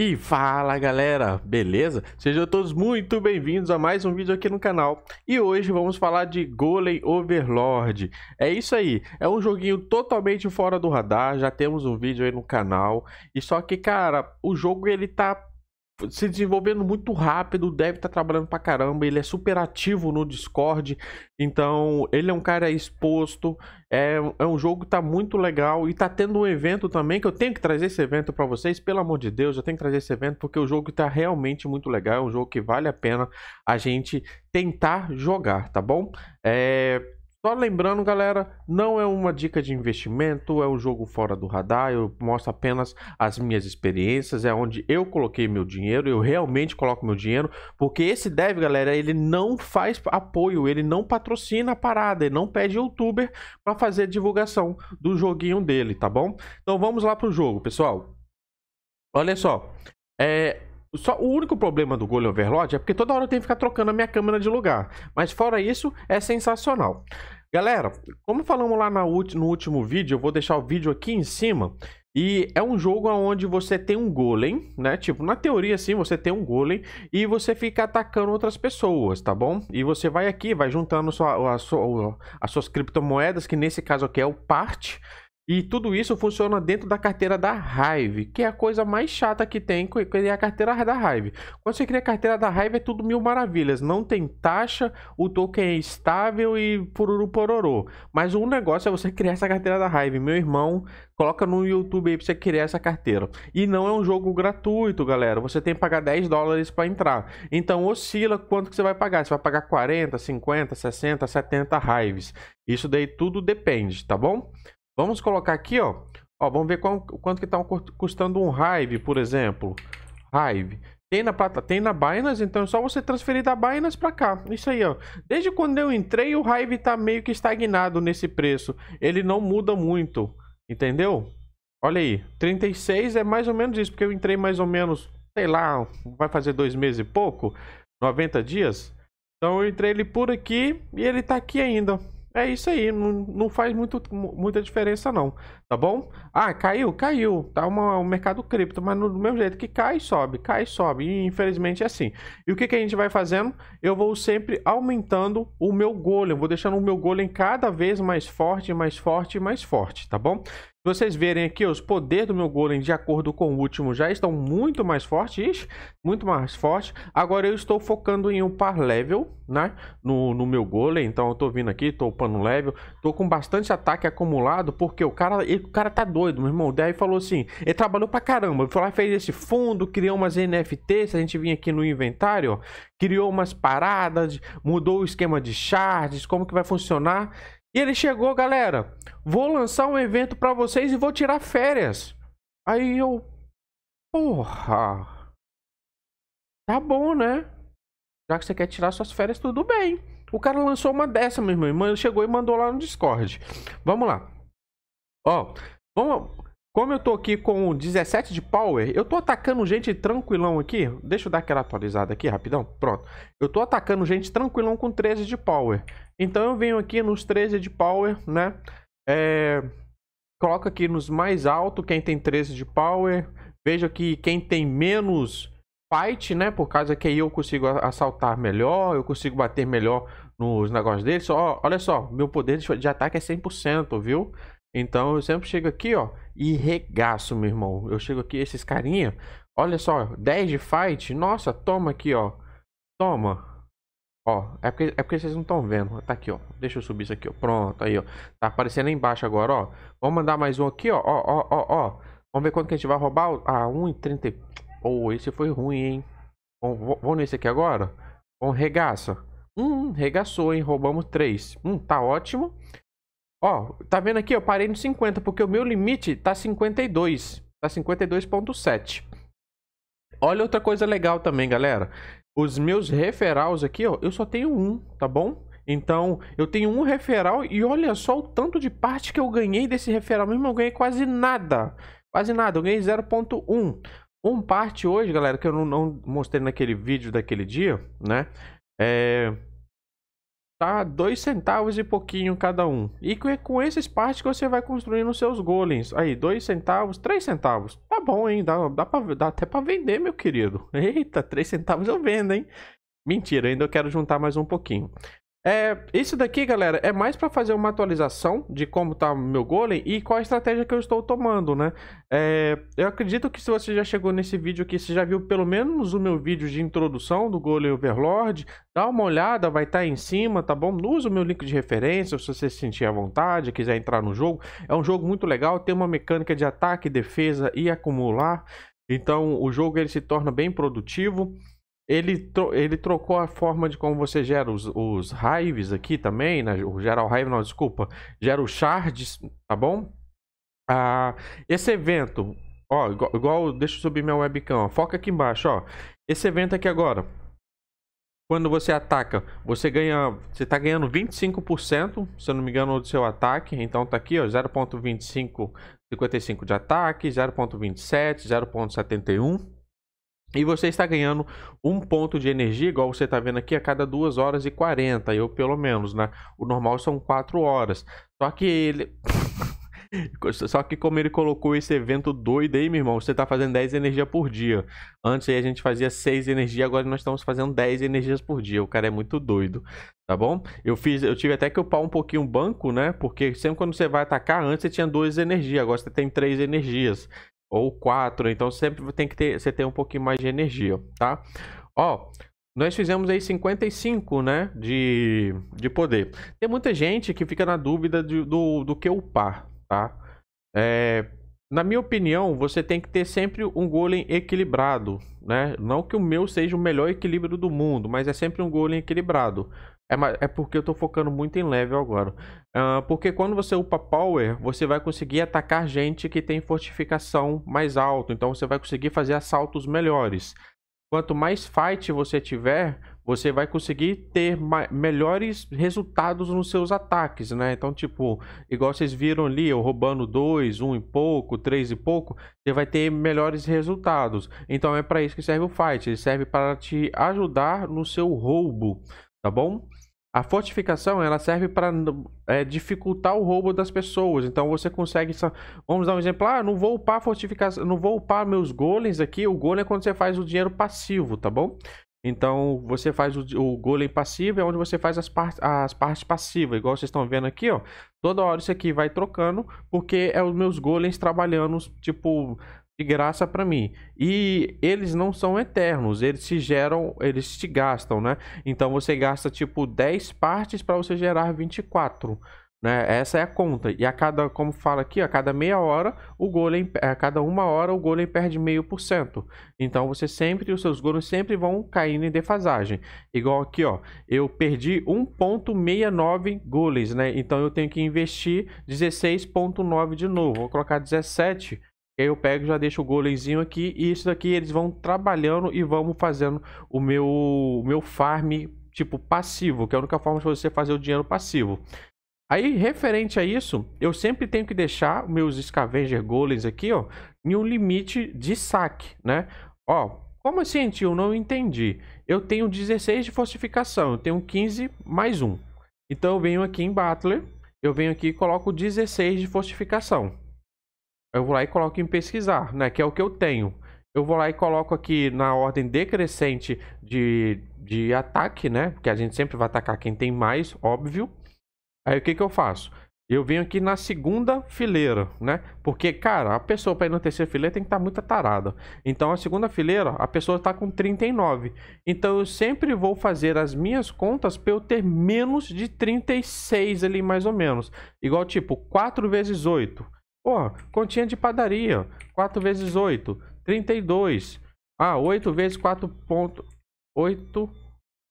E fala galera, beleza? Sejam todos muito bem-vindos a mais um vídeo aqui no canal. E hoje vamos falar de Golem Overlord. É isso aí, é um joguinho totalmente fora do radar, já temos um vídeo aí no canal. E só que cara, o jogo ele tá se desenvolvendo muito rápido, deve estar tá trabalhando pra caramba, ele é super ativo no Discord, então ele é um cara exposto, é, é um jogo que tá muito legal e tá tendo um evento também, que eu tenho que trazer esse evento para vocês, pelo amor de Deus, eu tenho que trazer esse evento porque o jogo tá realmente muito legal, é um jogo que vale a pena a gente tentar jogar, tá bom? É só lembrando, galera, não é uma dica de investimento, é um jogo fora do radar, eu mostro apenas as minhas experiências, é onde eu coloquei meu dinheiro, eu realmente coloco meu dinheiro, porque esse dev, galera, ele não faz apoio, ele não patrocina a parada, ele não pede youtuber para fazer divulgação do joguinho dele, tá bom? Então vamos lá pro jogo, pessoal. Olha só, é, só o único problema do Golem Overlord é porque toda hora eu tenho que ficar trocando a minha câmera de lugar. Mas fora isso, é sensacional. Galera, como falamos lá no último vídeo, eu vou deixar o vídeo aqui em cima. E é um jogo onde você tem um golem, né? Tipo, na teoria, assim, você tem um golem e você fica atacando outras pessoas, tá bom? E você vai aqui, vai juntando sua, a, a, as suas criptomoedas, que nesse caso aqui é o parte e tudo isso funciona dentro da carteira da Hive, que é a coisa mais chata que tem, que é a carteira da Hive. Quando você cria a carteira da Hive é tudo mil maravilhas, não tem taxa, o token é estável e pururu pororô. Mas um negócio é você criar essa carteira da Hive, meu irmão, coloca no YouTube aí pra você criar essa carteira. E não é um jogo gratuito, galera, você tem que pagar 10 dólares para entrar. Então oscila quanto que você vai pagar, você vai pagar 40, 50, 60, 70 Hives. Isso daí tudo depende, tá bom? Vamos colocar aqui, ó. ó vamos ver qual, quanto que tá custando um Hive, por exemplo. Hive. Tem na, plata, tem na Binance, então é só você transferir da Binance para cá. Isso aí, ó. Desde quando eu entrei, o Hive tá meio que estagnado nesse preço. Ele não muda muito, entendeu? Olha aí, 36 é mais ou menos isso, porque eu entrei mais ou menos, sei lá, vai fazer dois meses e pouco, 90 dias. Então eu entrei ele por aqui e ele tá aqui ainda. É isso aí, não, não faz muito, muita diferença não, tá bom? Ah, caiu? Caiu, tá uma, um mercado cripto, mas no, do mesmo jeito que cai, sobe, cai, sobe, e infelizmente é assim. E o que, que a gente vai fazendo? Eu vou sempre aumentando o meu golem, vou deixando o meu golem cada vez mais forte, mais forte, mais forte, tá bom? vocês verem aqui, os poderes do meu golem de acordo com o último já estão muito mais fortes, muito mais fortes. Agora eu estou focando em upar level, né, no, no meu golem, então eu tô vindo aqui, tô upando level, tô com bastante ataque acumulado, porque o cara, ele, o cara tá doido, meu irmão, daí falou assim, ele trabalhou pra caramba, ele falou, fez esse fundo, criou umas NFT se a gente vir aqui no inventário, ó, criou umas paradas, mudou o esquema de shards, como que vai funcionar... E ele chegou, galera, vou lançar um evento para vocês e vou tirar férias. Aí eu, porra, tá bom, né? Já que você quer tirar suas férias, tudo bem. O cara lançou uma dessa, meu irmão. Chegou e mandou lá no Discord. Vamos lá. Ó, vamos. Como eu tô aqui com 17 de power, eu tô atacando gente tranquilão aqui. Deixa eu dar aquela atualizada aqui rapidão. Pronto. Eu tô atacando gente tranquilão com 13 de power. Então eu venho aqui nos 13 de power, né? É... Coloca aqui nos mais alto quem tem 13 de power. Vejo aqui quem tem menos fight, né? Por causa que aí eu consigo assaltar melhor, eu consigo bater melhor nos negócios deles. olha só, meu poder de ataque é 100%, viu? Então eu sempre chego aqui, ó, e regaço, meu irmão. Eu chego aqui, esses carinha, olha só, 10 de fight, nossa, toma aqui, ó. Toma. Ó, é porque, é porque vocês não estão vendo. Tá aqui, ó. Deixa eu subir isso aqui, ó. Pronto, aí, ó. Tá aparecendo aí embaixo agora, ó. Vamos mandar mais um aqui, ó. Ó, ó, ó, ó. Vamos ver quanto que a gente vai roubar. Ah, 1,30. Oh, esse foi ruim, hein. Vamos, vamos nesse aqui agora? Vamos, regaça. Hum, regaçou, hein? Roubamos 3. Hum, tá ótimo. Ó, tá vendo aqui? Eu parei no 50, porque o meu limite tá 52. Tá 52.7. Olha outra coisa legal também, galera. Os meus referrals aqui, ó, eu só tenho um, tá bom? Então, eu tenho um referral e olha só o tanto de parte que eu ganhei desse referral. Mesmo eu ganhei quase nada. Quase nada, eu ganhei 0.1. Um parte hoje, galera, que eu não, não mostrei naquele vídeo daquele dia, né? É, tá? Dois centavos e pouquinho cada um. E com esses partes que você vai construindo seus golems. Aí, dois centavos, três centavos. Tá bom, hein? Dá, dá, pra, dá até pra vender, meu querido. Eita, três centavos eu vendo, hein? Mentira, ainda eu quero juntar mais um pouquinho. É, isso daqui, galera, é mais para fazer uma atualização de como tá o meu golem e qual a estratégia que eu estou tomando, né? É, eu acredito que se você já chegou nesse vídeo aqui, você já viu pelo menos o meu vídeo de introdução do Golem Overlord, dá uma olhada, vai estar tá em cima, tá bom? Usa o meu link de referência se você se sentir à vontade, quiser entrar no jogo. É um jogo muito legal, tem uma mecânica de ataque, defesa e acumular, então o jogo ele se torna bem produtivo. Ele, tro ele trocou a forma de como você gera os, os hives aqui também, né? O gera o hive, não, desculpa. Gera os shards, tá bom? Ah, esse evento, ó, igual, igual, deixa eu subir minha webcam, ó, foca aqui embaixo, ó. Esse evento aqui agora, quando você ataca, você ganha, você tá ganhando 25%, se eu não me engano, do seu ataque. Então tá aqui, ó, 0.25, 55 de ataque, 0.27, 0.71. E você está ganhando um ponto de energia, igual você está vendo aqui, a cada 2 horas e 40. Eu, pelo menos, né? O normal são 4 horas. Só que ele. Só que como ele colocou esse evento doido aí, meu irmão, você tá fazendo 10 energias por dia. Antes aí a gente fazia 6 energias, agora nós estamos fazendo 10 energias por dia. O cara é muito doido, tá bom? Eu fiz, eu tive até que upar um pouquinho o banco, né? Porque sempre quando você vai atacar, antes você tinha 2 energias, agora você tem 3 energias ou quatro Então sempre tem que ter, você tem um pouquinho mais de energia, tá? Ó, nós fizemos aí 55, né, de, de poder. Tem muita gente que fica na dúvida de, do, do que upar, tá? É, na minha opinião, você tem que ter sempre um golem equilibrado, né? Não que o meu seja o melhor equilíbrio do mundo, mas é sempre um golem equilibrado. É, é porque eu tô focando muito em level agora. Uh, porque quando você upa power, você vai conseguir atacar gente que tem fortificação mais alto. Então você vai conseguir fazer assaltos melhores. Quanto mais fight você tiver, você vai conseguir ter melhores resultados nos seus ataques, né? Então, tipo, igual vocês viram ali, eu roubando dois, um e pouco, três e pouco, você vai ter melhores resultados. Então é para isso que serve o fight, ele serve para te ajudar no seu roubo tá bom? A fortificação ela serve para é, dificultar o roubo das pessoas. Então você consegue. Vamos dar um exemplo. Ah, não vou upar fortificação. Não vou upar meus golems aqui. O golem é quando você faz o dinheiro passivo, tá bom? Então você faz o, o golem passivo, é onde você faz as, par as partes passivas, igual vocês estão vendo aqui, ó. Toda hora isso aqui vai trocando, porque é os meus golems trabalhando, tipo, de graça para mim. E eles não são eternos, eles se geram, eles se gastam, né? Então você gasta tipo 10 partes para você gerar 24. Né? Essa é a conta. E a cada, como fala aqui, a cada meia hora, o golem, a cada uma hora, o golem perde meio por cento. Então você sempre, os seus golems sempre vão caindo em defasagem. Igual aqui, ó, eu perdi 1.69 golems, né? Então eu tenho que investir 16.9 de novo. Vou colocar 17 aí eu pego já deixo o golemzinho aqui. E isso daqui eles vão trabalhando e vamos fazendo o meu, o meu farm tipo passivo. Que é a única forma de você fazer o dinheiro passivo. Aí, referente a isso, eu sempre tenho que deixar meus Scavenger Golems aqui, ó, em um limite de saque, né? Ó, como assim, tio? Não entendi. Eu tenho 16 de fortificação, eu tenho 15 mais um. Então, eu venho aqui em Battler, eu venho aqui e coloco 16 de fortificação. Eu vou lá e coloco em pesquisar, né? Que é o que eu tenho. Eu vou lá e coloco aqui na ordem decrescente de, de ataque, né? Porque a gente sempre vai atacar quem tem mais, óbvio. Aí o que, que eu faço? Eu venho aqui na segunda fileira, né? Porque, cara, a pessoa para ir na terceira fileira tem que estar tá muito atarada. Então, a segunda fileira, a pessoa está com 39. Então, eu sempre vou fazer as minhas contas para eu ter menos de 36 ali, mais ou menos. Igual, tipo, 4 vezes 8 Porra, continha de padaria. 4 vezes 8, 32. Ah, 8 vezes 4 ponto... 8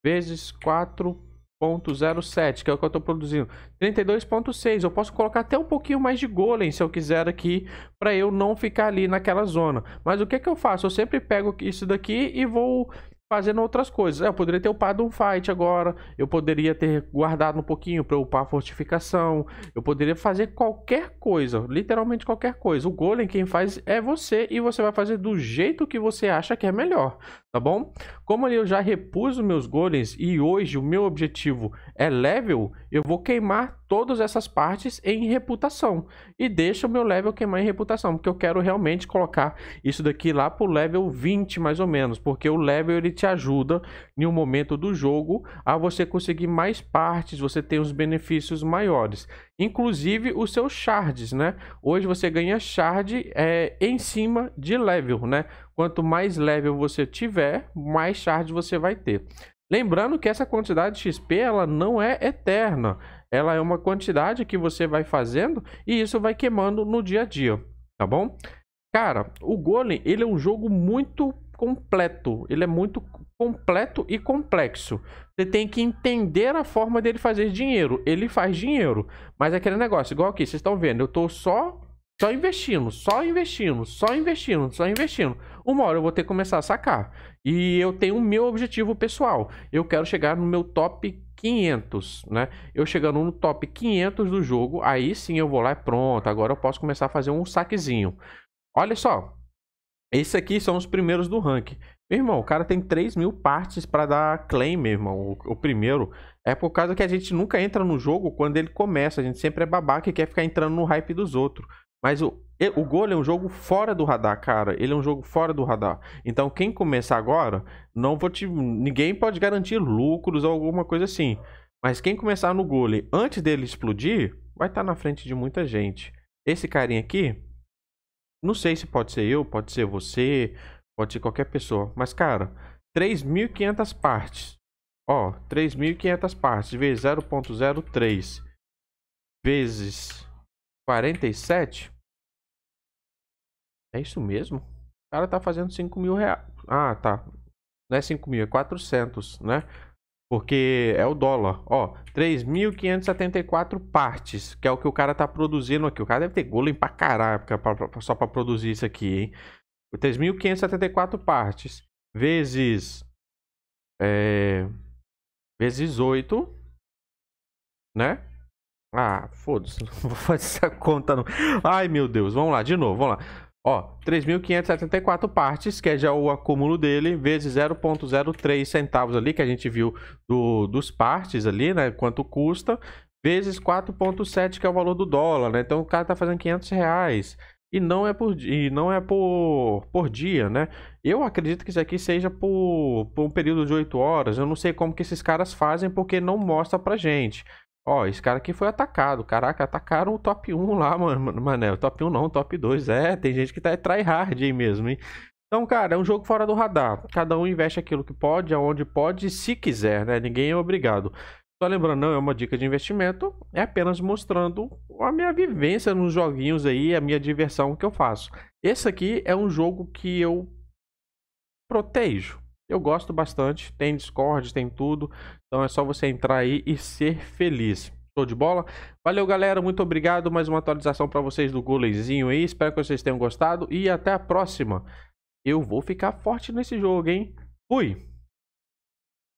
vezes 4.07, que é o que eu tô produzindo. 32.6, eu posso colocar até um pouquinho mais de golem se eu quiser aqui, para eu não ficar ali naquela zona. Mas o que que eu faço? Eu sempre pego isso daqui e vou fazendo outras coisas. É, eu poderia ter upado um fight agora, eu poderia ter guardado um pouquinho para upar a fortificação, eu poderia fazer qualquer coisa, literalmente qualquer coisa. O golem quem faz é você e você vai fazer do jeito que você acha que é melhor, tá bom? Como eu já repus os meus golems e hoje o meu objetivo é level, eu vou queimar todas essas partes em reputação. E deixa o meu level queimar em reputação, porque eu quero realmente colocar isso daqui lá pro level 20 mais ou menos, porque o level ele te ajuda em um momento do jogo a você conseguir mais partes, você tem os benefícios maiores. Inclusive os seus shards, né? Hoje você ganha shard é, em cima de level, né? Quanto mais level você tiver, mais shard você vai ter. Lembrando que essa quantidade de XP ela não é eterna. Ela é uma quantidade que você vai fazendo e isso vai queimando no dia a dia, tá bom? Cara, o Golem ele é um jogo muito completo. Ele é muito completo e complexo. Você tem que entender a forma dele fazer dinheiro. Ele faz dinheiro, mas é aquele negócio, igual aqui, vocês estão vendo, eu tô só só investindo, só investindo, só investindo, só investindo. Uma hora eu vou ter que começar a sacar. E eu tenho o meu objetivo pessoal. Eu quero chegar no meu top 500, né? Eu chegando no top 500 do jogo, aí sim eu vou lá e pronto, agora eu posso começar a fazer um saquezinho. Olha só, esse aqui são os primeiros do ranking. Meu irmão, o cara tem 3 mil partes para dar claim, meu irmão, o, o, primeiro. É por causa que a gente nunca entra no jogo quando ele começa, a gente sempre é babaca e quer ficar entrando no hype dos outros. Mas o, o Gol é um jogo fora do radar, cara. Ele é um jogo fora do radar. Então, quem começar agora, não vou te. Ninguém pode garantir lucros ou alguma coisa assim. Mas quem começar no Gole antes dele explodir, vai estar tá na frente de muita gente. Esse carinha aqui, não sei se pode ser eu, pode ser você, pode ser qualquer pessoa. Mas, cara, 3.500 partes. Ó, 3.500 partes vezes 0.03 vezes 47 é isso mesmo? O cara tá fazendo 5 mil reais. Ah, tá. Não é 5 mil, é 400, né? Porque é o dólar. Ó, 3.574 partes, que é o que o cara tá produzindo aqui. O cara deve ter golem pra caralho só pra produzir isso aqui, hein? 3.574 partes vezes é, vezes 8, né? Ah, foda-se, não vou fazer essa conta não. Ai, meu Deus, vamos lá, de novo, vamos lá. Ó, 3.574 partes, que é já o acúmulo dele, vezes 0.03 centavos ali, que a gente viu do, dos partes ali, né? Quanto custa, vezes 4.7, que é o valor do dólar, né? Então o cara tá fazendo 500 reais. E não é por, e não é por, por dia, né? Eu acredito que isso aqui seja por, por um período de 8 horas. Eu não sei como que esses caras fazem, porque não mostra pra gente. Ó, esse cara aqui foi atacado. Caraca, atacaram o top 1 lá, mano. Mané, o top 1 não, o top 2. É, tem gente que tá tryhard aí mesmo, hein? Então, cara, é um jogo fora do radar. Cada um investe aquilo que pode, aonde pode, se quiser, né? Ninguém é obrigado. Só lembrando, não é uma dica de investimento, é apenas mostrando a minha vivência nos joguinhos aí, a minha diversão que eu faço. Esse aqui é um jogo que eu protejo. Eu gosto bastante, tem Discord, tem tudo. Então é só você entrar aí e ser feliz. Show de bola? Valeu, galera. Muito obrigado. Mais uma atualização para vocês do Golezinho aí. Espero que vocês tenham gostado e até a próxima. Eu vou ficar forte nesse jogo, hein? Fui!